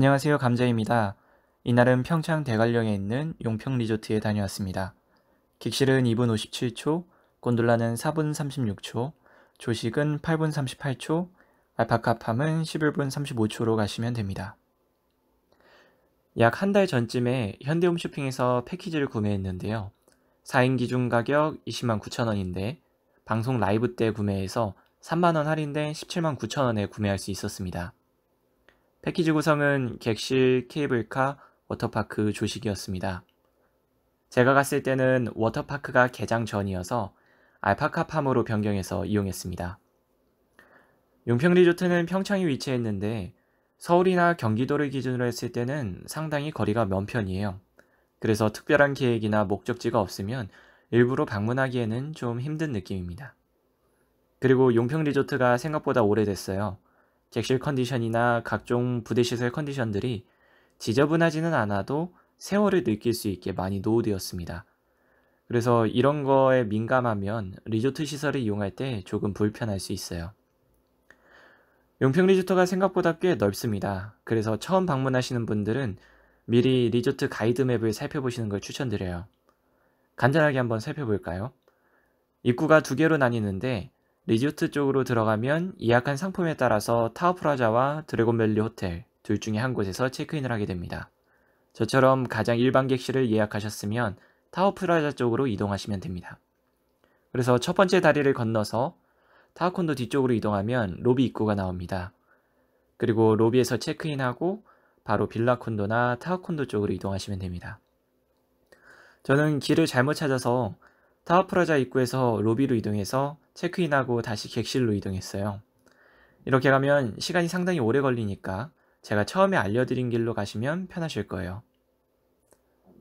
안녕하세요. 감자입니다. 이날은 평창 대관령에 있는 용평 리조트에 다녀왔습니다. 객실은 2분 57초, 곤돌라는 4분 36초, 조식은 8분 38초, 알파카팜은 11분 35초로 가시면 됩니다. 약 한 달 전쯤에 현대홈쇼핑에서 패키지를 구매했는데요. 4인 기준 가격 20만 9천원인데 방송 라이브 때 구매해서 3만원 할인된 17만 9천원에 구매할 수 있었습니다. 패키지 구성은 객실, 케이블카, 워터파크, 조식이었습니다. 제가 갔을 때는 워터파크가 개장 전이어서 알파카팜으로 변경해서 이용했습니다. 용평 리조트는 평창에 위치했는데 서울이나 경기도를 기준으로 했을 때는 상당히 거리가 먼 편이에요. 그래서 특별한 계획이나 목적지가 없으면 일부러 방문하기에는 좀 힘든 느낌입니다. 그리고 용평 리조트가 생각보다 오래됐어요. 객실 컨디션이나 각종 부대시설 컨디션들이 지저분하지는 않아도 세월을 느낄 수 있게 많이 노후되었습니다. 그래서 이런 거에 민감하면 리조트 시설을 이용할 때 조금 불편할 수 있어요. 용평 리조트가 생각보다 꽤 넓습니다. 그래서 처음 방문하시는 분들은 미리 리조트 가이드맵을 살펴보시는 걸 추천드려요. 간단하게 한번 살펴볼까요? 입구가 두 개로 나뉘는데 리조트 쪽으로 들어가면 예약한 상품에 따라서 타워프라자와 드래곤밸리 호텔 둘 중에 한 곳에서 체크인을 하게 됩니다. 저처럼 가장 일반 객실을 예약하셨으면 타워프라자 쪽으로 이동하시면 됩니다. 그래서 첫 번째 다리를 건너서 타워콘도 뒤쪽으로 이동하면 로비 입구가 나옵니다. 그리고 로비에서 체크인하고 바로 빌라콘도나 타워콘도 쪽으로 이동하시면 됩니다. 저는 길을 잘못 찾아서 타워프라자 입구에서 로비로 이동해서 체크인하고 다시 객실로 이동했어요. 이렇게 가면 시간이 상당히 오래 걸리니까 제가 처음에 알려드린 길로 가시면 편하실 거예요.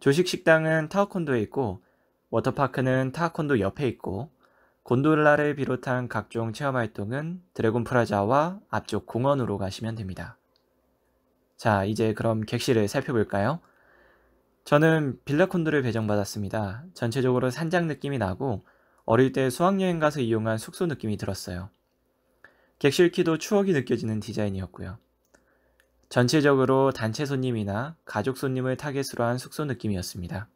조식식당은 타워콘도에 있고 워터파크는 타워콘도 옆에 있고 곤돌라를 비롯한 각종 체험활동은 드래곤 프라자와 앞쪽 공원으로 가시면 됩니다. 자, 이제 그럼 객실을 살펴볼까요? 저는 빌라콘도를 배정받았습니다. 전체적으로 산장 느낌이 나고 어릴 때 수학여행 가서 이용한 숙소 느낌이 들었어요. 객실 키도 추억이 느껴지는 디자인이었고요. 전체적으로 단체 손님이나 가족 손님을 타겟으로 한 숙소 느낌이었습니다.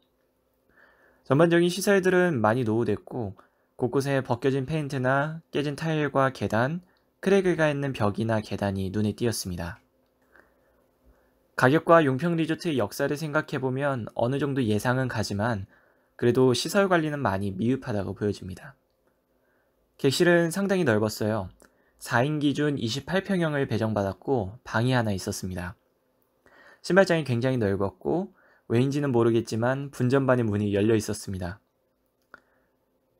전반적인 시설들은 많이 노후됐고 곳곳에 벗겨진 페인트나 깨진 타일과 계단, 크랙을 가 있는 벽이나 계단이 눈에 띄었습니다. 가격과 용평 리조트의 역사를 생각해보면 어느 정도 예상은 가지만 그래도 시설 관리는 많이 미흡하다고 보여집니다. 객실은 상당히 넓었어요. 4인 기준 28평형을 배정받았고 방이 하나 있었습니다. 신발장이 굉장히 넓었고 왜인지는 모르겠지만 분전반의 문이 열려 있었습니다.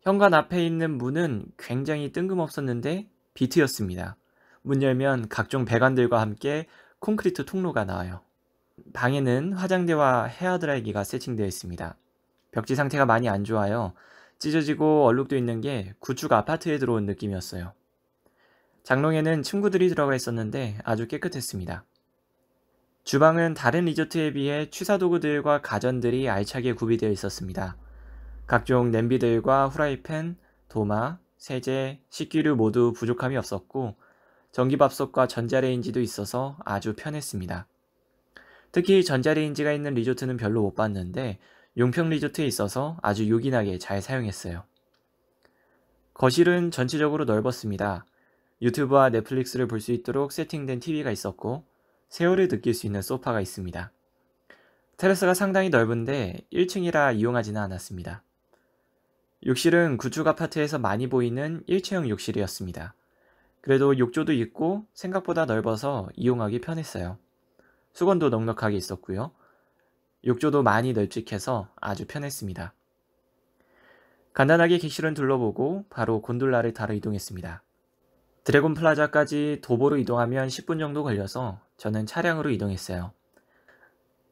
현관 앞에 있는 문은 굉장히 뜬금없었는데 비트였습니다. 문 열면 각종 배관들과 함께 콘크리트 통로가 나와요. 방에는 화장대와 헤어드라이기가 세팅되어 있습니다. 벽지 상태가 많이 안 좋아요. 찢어지고 얼룩도 있는 게 구축 아파트에 들어온 느낌이었어요. 장롱에는 친구들이 들어가 있었는데 아주 깨끗했습니다. 주방은 다른 리조트에 비해 취사 도구들과 가전들이 알차게 구비되어 있었습니다. 각종 냄비들과 후라이팬, 도마, 세제, 식기류 모두 부족함이 없었고 전기밥솥과 전자레인지도 있어서 아주 편했습니다. 특히 전자레인지가 있는 리조트는 별로 못 봤는데 용평 리조트에 있어서 아주 요긴하게 잘 사용했어요. 거실은 전체적으로 넓었습니다. 유튜브와 넷플릭스를 볼 수 있도록 세팅된 TV가 있었고 세월을 느낄 수 있는 소파가 있습니다. 테라스가 상당히 넓은데 1층이라 이용하지는 않았습니다. 욕실은 구축 아파트에서 많이 보이는 일체형 욕실이었습니다. 그래도 욕조도 있고 생각보다 넓어서 이용하기 편했어요. 수건도 넉넉하게 있었고요. 욕조도 많이 널찍해서 아주 편했습니다. 간단하게 객실은 둘러보고 바로 곤돌라를 타러 이동했습니다. 드래곤 플라자까지 도보로 이동하면 10분 정도 걸려서 저는 차량으로 이동했어요.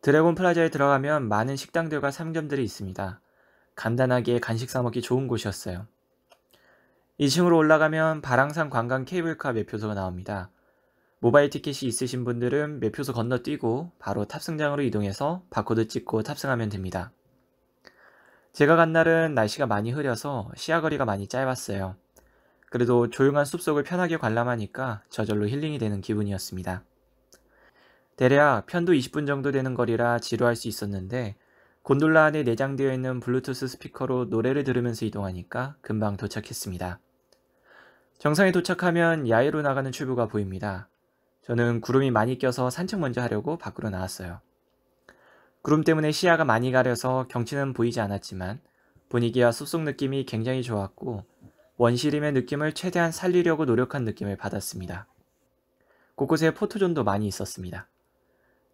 드래곤 플라자에 들어가면 많은 식당들과 상점들이 있습니다. 간단하게 간식 사먹기 좋은 곳이었어요. 2층으로 올라가면 바랑산 관광 케이블카 매표소가 나옵니다. 모바일 티켓이 있으신 분들은 매표소 건너뛰고 바로 탑승장으로 이동해서 바코드 찍고 탑승하면 됩니다. 제가 간 날은 날씨가 많이 흐려서 시야거리가 많이 짧았어요. 그래도 조용한 숲속을 편하게 관람하니까 저절로 힐링이 되는 기분이었습니다. 대략 편도 20분 정도 되는 거리라 지루할 수 있었는데 곤돌라 안에 내장되어 있는 블루투스 스피커로 노래를 들으면서 이동하니까 금방 도착했습니다. 정상에 도착하면 야외로 나가는 출구가 보입니다. 저는 구름이 많이 껴서 산책 먼저 하려고 밖으로 나왔어요. 구름 때문에 시야가 많이 가려서 경치는 보이지 않았지만 분위기와 숲속 느낌이 굉장히 좋았고 원시림의 느낌을 최대한 살리려고 노력한 느낌을 받았습니다. 곳곳에 포토존도 많이 있었습니다.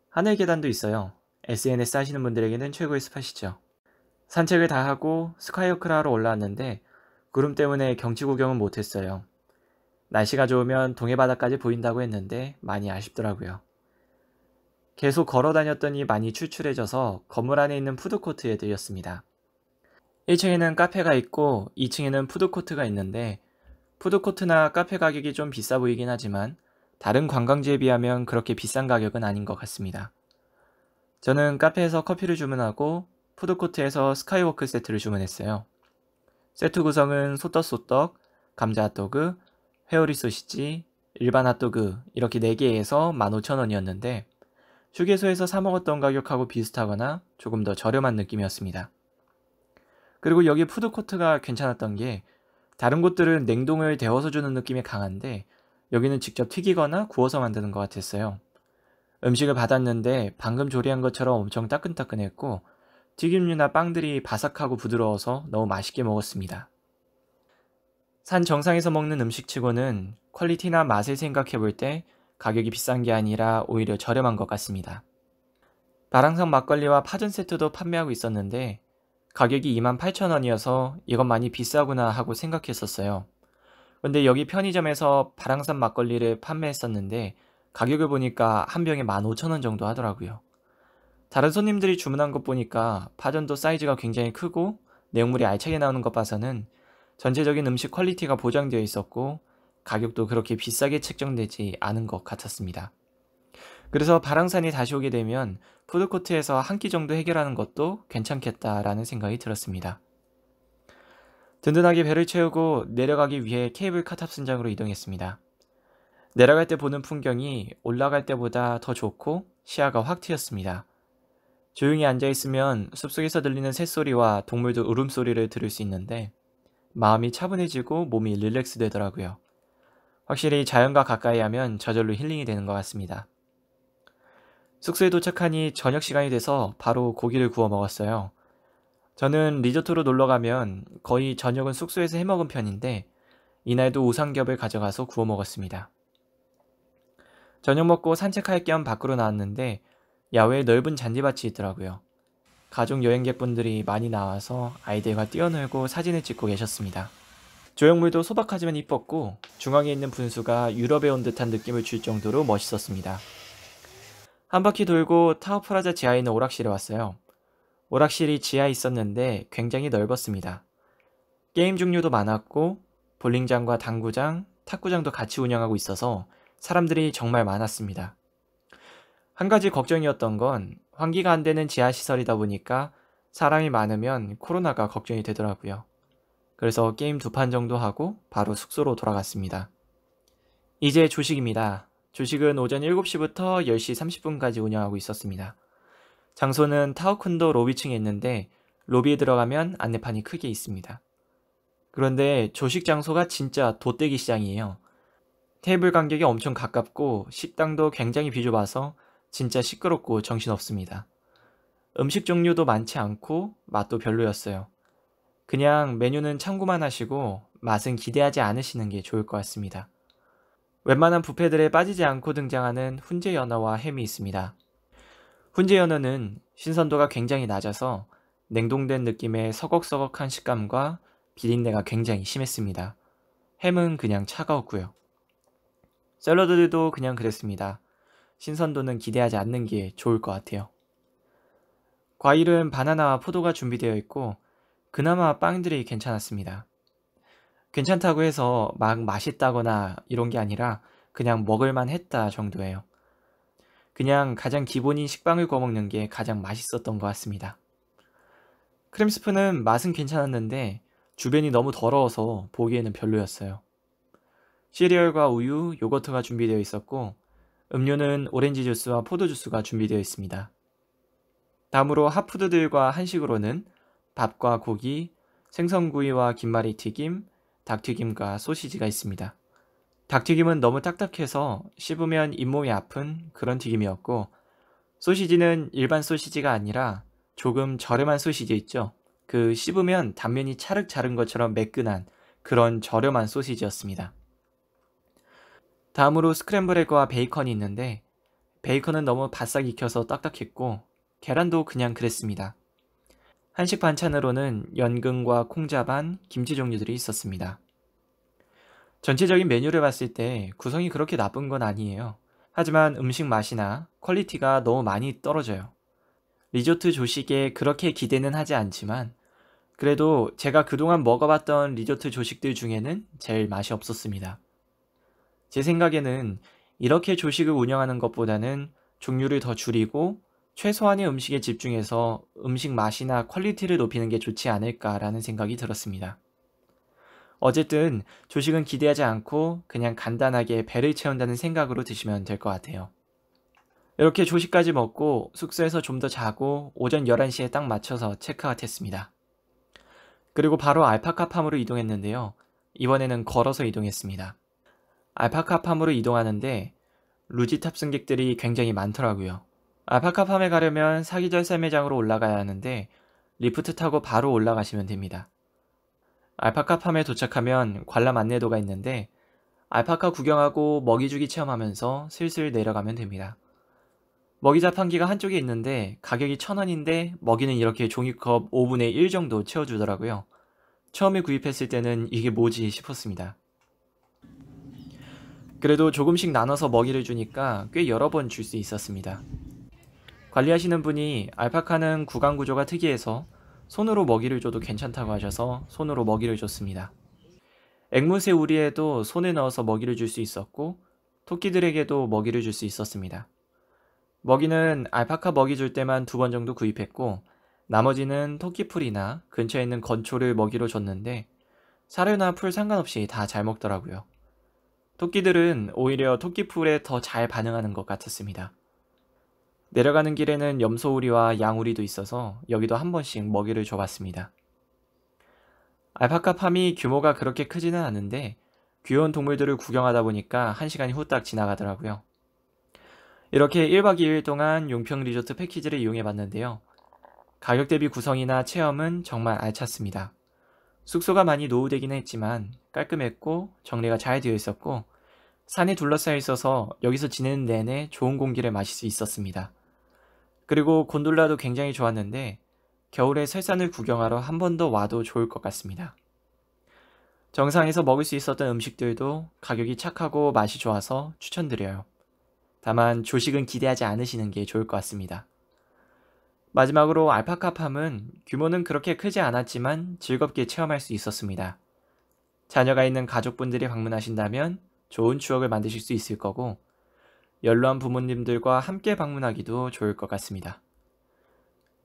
하늘 계단도 있어요. SNS 하시는 분들에게는 최고의 스팟이죠. 산책을 다 하고 스카이워크를 하러 올라왔는데 구름 때문에 경치 구경은 못했어요. 날씨가 좋으면 동해바다까지 보인다고 했는데 많이 아쉽더라고요. 계속 걸어 다녔더니 많이 출출해져서 건물 안에 있는 푸드코트에 들렸습니다. 1층에는 카페가 있고 2층에는 푸드코트가 있는데 푸드코트나 카페 가격이 좀 비싸 보이긴 하지만 다른 관광지에 비하면 그렇게 비싼 가격은 아닌 것 같습니다. 저는 카페에서 커피를 주문하고 푸드코트에서 스카이워크 세트를 주문했어요. 세트 구성은 소떡소떡, 감자핫도그, 페어리 소시지, 일반 핫도그 이렇게 4개에서 15,000원이었는데 휴게소에서 사 먹었던 가격하고 비슷하거나 조금 더 저렴한 느낌이었습니다. 그리고 여기 푸드코트가 괜찮았던 게 다른 곳들은 냉동을 데워서 주는 느낌이 강한데 여기는 직접 튀기거나 구워서 만드는 것 같았어요. 음식을 받았는데 방금 조리한 것처럼 엄청 따끈따끈했고 튀김류나 빵들이 바삭하고 부드러워서 너무 맛있게 먹었습니다. 산 정상에서 먹는 음식치고는 퀄리티나 맛을 생각해 볼 때 가격이 비싼 게 아니라 오히려 저렴한 것 같습니다. 나랑산 막걸리와 파전 세트도 판매하고 있었는데 가격이 28,000원이어서 이건 많이 비싸구나 하고 생각했었어요. 근데 여기 편의점에서 바랑산 막걸리를 판매했었는데 가격을 보니까 한 병에 15,000원 정도 하더라고요. 다른 손님들이 주문한 것 보니까 파전도 사이즈가 굉장히 크고 내용물이 알차게 나오는 것 봐서는 전체적인 음식 퀄리티가 보장되어 있었고 가격도 그렇게 비싸게 책정되지 않은 것 같았습니다. 그래서 바랑산이 다시 오게 되면 푸드코트에서 한 끼 정도 해결하는 것도 괜찮겠다라는 생각이 들었습니다. 든든하게 배를 채우고 내려가기 위해 케이블카 탑승장으로 이동했습니다. 내려갈 때 보는 풍경이 올라갈 때보다 더 좋고 시야가 확 트였습니다. 조용히 앉아있으면 숲속에서 들리는 새소리와 동물들 울음소리를 들을 수 있는데 마음이 차분해지고 몸이 릴렉스 되더라고요. 확실히 자연과 가까이 하면 저절로 힐링이 되는 것 같습니다. 숙소에 도착하니 저녁 시간이 돼서 바로 고기를 구워 먹었어요. 저는 리조트로 놀러 가면 거의 저녁은 숙소에서 해 먹은 편인데 이날도 우산겹을 가져가서 구워 먹었습니다. 저녁 먹고 산책할 겸 밖으로 나왔는데 야외에 넓은 잔디밭이 있더라고요. 가족 여행객분들이 많이 나와서 아이들과 뛰어놀고 사진을 찍고 계셨습니다. 조형물도 소박하지만 이뻤고 중앙에 있는 분수가 유럽에 온 듯한 느낌을 줄 정도로 멋있었습니다. 한 바퀴 돌고 타워프라자 지하에 있는 오락실에 왔어요. 오락실이 지하에 있었는데 굉장히 넓었습니다. 게임 종류도 많았고 볼링장과 당구장, 탁구장도 같이 운영하고 있어서 사람들이 정말 많았습니다. 한 가지 걱정이었던 건 환기가 안 되는 지하시설이다 보니까 사람이 많으면 코로나가 걱정이 되더라고요. 그래서 게임 두 판 정도 하고 바로 숙소로 돌아갔습니다. 이제 조식입니다. 조식은 오전 7시부터 10시 30분까지 운영하고 있었습니다. 장소는 타워콘도 로비층에 있는데 로비에 들어가면 안내판이 크게 있습니다. 그런데 조식 장소가 진짜 돗대기 시장이에요. 테이블 간격이 엄청 가깝고 식당도 굉장히 비좁아서 진짜 시끄럽고 정신없습니다. 음식 종류도 많지 않고 맛도 별로였어요. 그냥 메뉴는 참고만 하시고 맛은 기대하지 않으시는 게 좋을 것 같습니다. 웬만한 부페들에 빠지지 않고 등장하는 훈제 연어와 햄이 있습니다. 훈제 연어는 신선도가 굉장히 낮아서 냉동된 느낌의 서걱서걱한 식감과 비린내가 굉장히 심했습니다. 햄은 그냥 차가웠고요. 샐러드들도 그냥 그랬습니다. 신선도는 기대하지 않는 게 좋을 것 같아요. 과일은 바나나와 포도가 준비되어 있고 그나마 빵들이 괜찮았습니다. 괜찮다고 해서 막 맛있다거나 이런 게 아니라 그냥 먹을만 했다 정도예요. 그냥 가장 기본인 식빵을 구워먹는 게 가장 맛있었던 것 같습니다. 크림스프는 맛은 괜찮았는데 주변이 너무 더러워서 보기에는 별로였어요. 시리얼과 우유, 요거트가 준비되어 있었고 음료는 오렌지 주스와 포도 주스가 준비되어 있습니다. 다음으로 핫푸드들과 한식으로는 밥과 고기, 생선구이와 김말이 튀김, 닭튀김과 소시지가 있습니다. 닭튀김은 너무 딱딱해서 씹으면 잇몸이 아픈 그런 튀김이었고 소시지는 일반 소시지가 아니라 조금 저렴한 소시지 있죠. 그 씹으면 단면이 차륵 자른 것처럼 매끈한 그런 저렴한 소시지였습니다. 다음으로 스크램블 에그와 베이컨이 있는데 베이컨은 너무 바싹 익혀서 딱딱했고 계란도 그냥 그랬습니다. 한식 반찬으로는 연근과 콩자반, 김치 종류들이 있었습니다. 전체적인 메뉴를 봤을 때 구성이 그렇게 나쁜 건 아니에요. 하지만 음식 맛이나 퀄리티가 너무 많이 떨어져요. 리조트 조식에 그렇게 기대는 하지 않지만 그래도 제가 그동안 먹어봤던 리조트 조식들 중에는 제일 맛이 없었습니다. 제 생각에는 이렇게 조식을 운영하는 것보다는 종류를 더 줄이고 최소한의 음식에 집중해서 음식 맛이나 퀄리티를 높이는 게 좋지 않을까라는 생각이 들었습니다. 어쨌든 조식은 기대하지 않고 그냥 간단하게 배를 채운다는 생각으로 드시면 될 것 같아요. 이렇게 조식까지 먹고 숙소에서 좀 더 자고 오전 11시에 딱 맞춰서 체크아웃 했습니다. 그리고 바로 알파카팜으로 이동했는데요. 이번에는 걸어서 이동했습니다. 알파카팜으로 이동하는데 루지 탑승객들이 굉장히 많더라고요. 알파카팜에 가려면 사기절 썰매장으로 올라가야 하는데 리프트 타고 바로 올라가시면 됩니다. 알파카팜에 도착하면 관람 안내도가 있는데 알파카 구경하고 먹이주기 체험하면서 슬슬 내려가면 됩니다. 먹이 자판기가 한쪽에 있는데 가격이 천원인데 먹이는 이렇게 종이컵 5분의 1 정도 채워주더라고요. 처음에 구입했을 때는 이게 뭐지 싶었습니다. 그래도 조금씩 나눠서 먹이를 주니까 꽤 여러 번 줄 수 있었습니다. 관리하시는 분이 알파카는 구강 구조가 특이해서 손으로 먹이를 줘도 괜찮다고 하셔서 손으로 먹이를 줬습니다. 앵무새 우리에도 손에 넣어서 먹이를 줄 수 있었고 토끼들에게도 먹이를 줄 수 있었습니다. 먹이는 알파카 먹이 줄 때만 두 번 정도 구입했고 나머지는 토끼풀이나 근처에 있는 건초를 먹이로 줬는데 사료나 풀 상관없이 다 잘 먹더라고요. 토끼들은 오히려 토끼풀에 더 잘 반응하는 것 같았습니다. 내려가는 길에는 염소우리와 양우리도 있어서 여기도 한 번씩 먹이를 줘봤습니다. 알파카 팜이 규모가 그렇게 크지는 않은데 귀여운 동물들을 구경하다 보니까 한 시간이 후딱 지나가더라고요. 이렇게 1박 2일 동안 용평 리조트 패키지를 이용해 봤는데요. 가격 대비 구성이나 체험은 정말 알찼습니다. 숙소가 많이 노후되긴 했지만 깔끔했고 정리가 잘 되어 있었고 산에 둘러싸여 있어서 여기서 지내는 내내 좋은 공기를 마실 수 있었습니다. 그리고 곤돌라도 굉장히 좋았는데 겨울에 설산을 구경하러 한 번 더 와도 좋을 것 같습니다. 정상에서 먹을 수 있었던 음식들도 가격이 착하고 맛이 좋아서 추천드려요. 다만 조식은 기대하지 않으시는 게 좋을 것 같습니다. 마지막으로 알파카팜은 규모는 그렇게 크지 않았지만 즐겁게 체험할 수 있었습니다. 자녀가 있는 가족분들이 방문하신다면 좋은 추억을 만드실 수 있을 거고 연로한 부모님들과 함께 방문하기도 좋을 것 같습니다.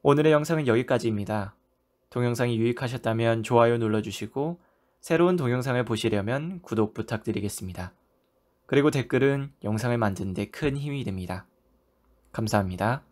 오늘의 영상은 여기까지입니다. 동영상이 유익하셨다면 좋아요 눌러주시고 새로운 동영상을 보시려면 구독 부탁드리겠습니다. 그리고 댓글은 영상을 만드는 데큰 힘이 됩니다. 감사합니다.